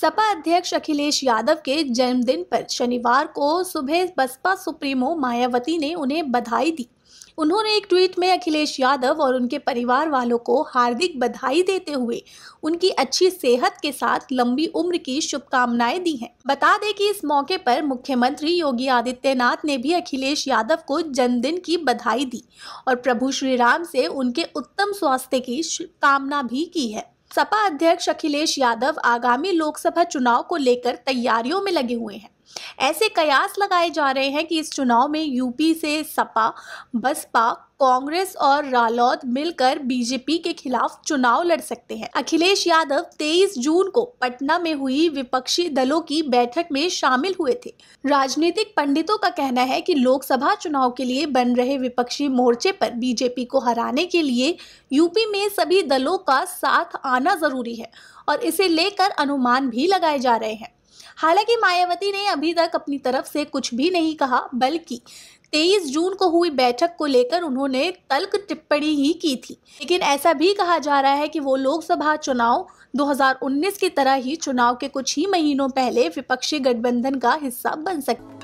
सपा अध्यक्ष अखिलेश यादव के जन्मदिन पर शनिवार को सुबह बसपा सुप्रीमो मायावती ने उन्हें बधाई दी उन्होंने एक ट्वीट में अखिलेश यादव और उनके परिवार वालों को हार्दिक बधाई देते हुए उनकी अच्छी सेहत के साथ लंबी उम्र की शुभकामनाएं दी हैं। बता दें कि इस मौके पर मुख्यमंत्री योगी आदित्यनाथ ने भी अखिलेश यादव को जन्मदिन की बधाई दी और प्रभु श्री राम से उनके उत्तम स्वास्थ्य की कामना भी की है सपा अध्यक्ष अखिलेश यादव आगामी लोकसभा चुनाव को लेकर तैयारियों में लगे हुए हैं ऐसे कयास लगाए जा रहे हैं कि इस चुनाव में यूपी से सपा बसपा कांग्रेस और रालोद मिलकर बीजेपी के खिलाफ चुनाव लड़ सकते हैं अखिलेश यादव 23 जून को पटना में हुई विपक्षी दलों की बैठक में शामिल हुए थे राजनीतिक पंडितों का कहना है कि लोकसभा चुनाव के लिए बन रहे विपक्षी मोर्चे पर बीजेपी को हराने के लिए यूपी में सभी दलों का साथ आना जरूरी है और इसे लेकर अनुमान भी लगाए जा रहे हैं हालांकि मायावती ने अभी तक अपनी तरफ से कुछ भी नहीं कहा बल्कि 23 जून को हुई बैठक को लेकर उन्होंने तल्क टिप्पणी ही की थी लेकिन ऐसा भी कहा जा रहा है कि वो लोकसभा चुनाव 2019 की तरह ही चुनाव के कुछ ही महीनों पहले विपक्षी गठबंधन का हिस्सा बन सकते